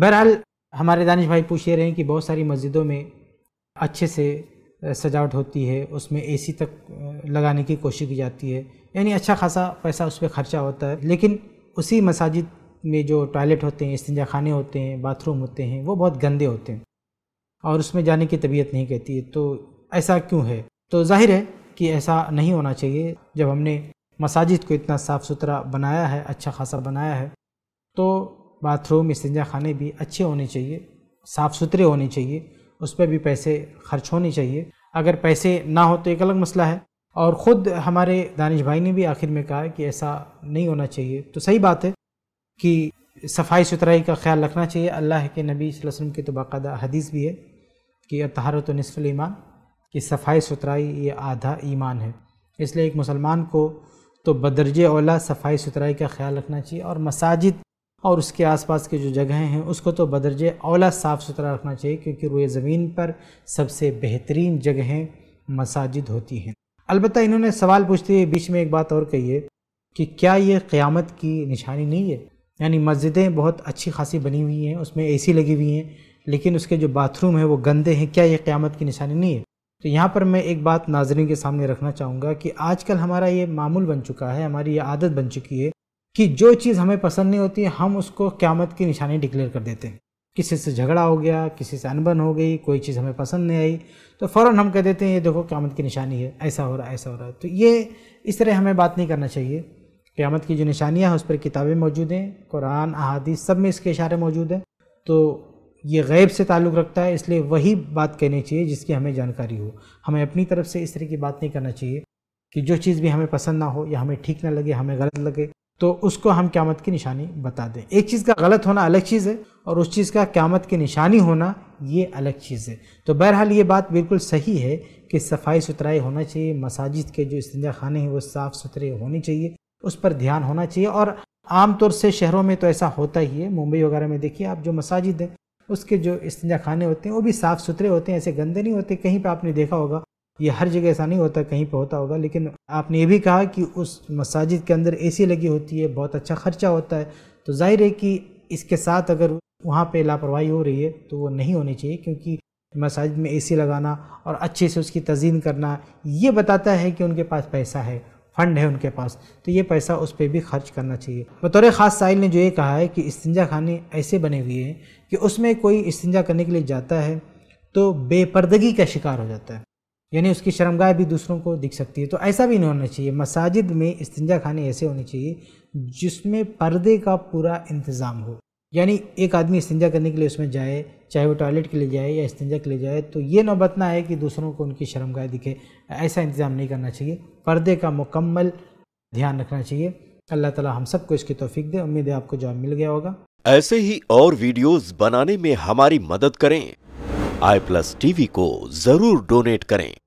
बहरहाल हमारे दानिश भाई पूछ रहे हैं कि बहुत सारी मस्जिदों में अच्छे से सजावट होती है उसमें एसी तक लगाने की कोशिश की जाती है यानी अच्छा खासा पैसा उस पर खर्चा होता है लेकिन उसी मसाजिद में जो टॉयलेट होते हैं इस्तंजा खाने होते हैं बाथरूम होते हैं वो बहुत गंदे होते हैं और उसमें जाने की तबीयत नहीं कहती है तो ऐसा क्यों है तो जाहिर है कि ऐसा नहीं होना चाहिए जब हमने मसाजिद को इतना साफ़ सुथरा बनाया है अच्छा खासा बनाया है तो बाथरूम इस्तिंजा खाने भी अच्छे होने चाहिए साफ़ सुथरे होने चाहिए उस पर भी पैसे खर्च होने चाहिए अगर पैसे ना हो तो एक अलग मसला है और ख़ुद हमारे दानिश भाई ने भी आखिर में कहा कि ऐसा नहीं होना चाहिए तो सही बात है कि सफाई सुथराई का ख्याल रखना चाहिए अल्लाह के नबी वसल्लम की तो बाकायदा हदीस भी है कि तहारत नसफ़ल ईमान कि सफाई सुथराई ये आधा ईमान है इसलिए एक मुसलमान को तो बदरज ओला सफाई सुथराई का ख्याल रखना चाहिए और मसाजिद और उसके आसपास के जो जगहें हैं उसको तो बदरज अवला साफ़ सुथरा रखना चाहिए क्योंकि रुए ज़मीन पर सबसे बेहतरीन जगहें मसाजिद होती हैं अलबत्त इन्होंने सवाल पूछते हुए बीच में एक बात और कही है कि क्या ये क़्यामत की निशानी नहीं है यानी मस्जिदें बहुत अच्छी खासी बनी हुई हैं उसमें सी लगी हुई हैं लेकिन उसके जो बाथरूम हैं वो गंदे हैं क्या ये क़्यामत की निशानी नहीं है तो यहाँ पर मैं एक बात नाजरन के सामने रखना चाहूँगा कि आजकल हमारा ये मामूल बन चुका है हमारी ये आदत बन चुकी है कि जो चीज़ हमें पसंद नहीं होती हम उसको क्यामत की निशानी डिक्लेयर कर देते हैं किसी से झगड़ा हो गया किसी से अनबन हो गई कोई चीज़ हमें पसंद नहीं आई तो फ़ौर हम कह देते हैं ये देखो क्यामत की निशानी है ऐसा हो रहा है ऐसा हो रहा है तो ये इस तरह हमें बात नहीं करना चाहिए क्यामत की जो निशानियाँ हैं उस पर किताबें मौजूद हैं कुरान अहादीस सब में इसके इशारे मौजूद हैं तो ये गैब से ताल्लुक़ रखता है इसलिए वही बात कहनी चाहिए जिसकी हमें जानकारी हो हमें अपनी तरफ से इस तरह की बात नहीं करना चाहिए कि जो चीज़ भी हमें पसंद ना हो या हमें ठीक ना लगे हमें गलत लगे तो उसको हम क्यामत की निशानी बता दें एक चीज़ का गलत होना अलग चीज़ है और उस चीज़ का क्यामत की निशानी होना ये अलग चीज़ है तो बहरहाल ये बात बिल्कुल सही है कि सफाई सुथराई होना चाहिए मसाजिद के जो इसजा खाने हैं वो साफ़ सुथरे होने चाहिए उस पर ध्यान होना चाहिए और आमतौर से शहरों में तो ऐसा होता ही है मुंबई वगैरह में देखिए आप जो मसाजिद हैं उसके जो इसजा खाने होते हैं वो भी साफ़ सुथरे होते हैं ऐसे गंदे नहीं होते कहीं पर आपने देखा होगा ये हर जगह ऐसा नहीं होता कहीं पर होता होगा लेकिन आपने ये भी कहा कि उस मसाजिद के अंदर ए लगी होती है बहुत अच्छा खर्चा होता है तो जाहिर है कि इसके साथ अगर वहाँ पे लापरवाही हो रही है तो वो नहीं होनी चाहिए क्योंकि मसाजिद में एसी लगाना और अच्छे से उसकी तजीन करना ये बताता है कि उनके पास पैसा है फंड है उनके पास तो ये पैसा उस पर भी खर्च करना चाहिए बतौर ख़ास साहिल ने जो ये कहा है कि इस्तंजा खाने ऐसे बने हुए हैं कि उसमें कोई इस्तंजा करने के लिए जाता है तो बेपर्दगी का शिकार हो जाता है यानी उसकी शर्मगाह भी दूसरों को दिख सकती है तो ऐसा भी नहीं होना चाहिए मसाजिद में इस्तंजा खाने ऐसे होने चाहिए जिसमें पर्दे का पूरा इंतज़ाम हो यानी एक आदमी इस्तंजा करने के लिए उसमें जाए चाहे वो टॉयलेट के लिए जाए या इस्तंजा के लिए जाए तो ये नौबत ना आए कि दूसरों को उनकी शर्मगाह दिखे ऐसा इंतज़ाम नहीं करना चाहिए पर्दे का मुकम्मल ध्यान रखना चाहिए अल्लाह ताला हम सबको इसकी तोफीक दे उम्मीद है आपको जवाब मिल गया होगा ऐसे ही और वीडियोस बनाने में हमारी मदद करें आई प्लस टीवी को जरूर डोनेट करें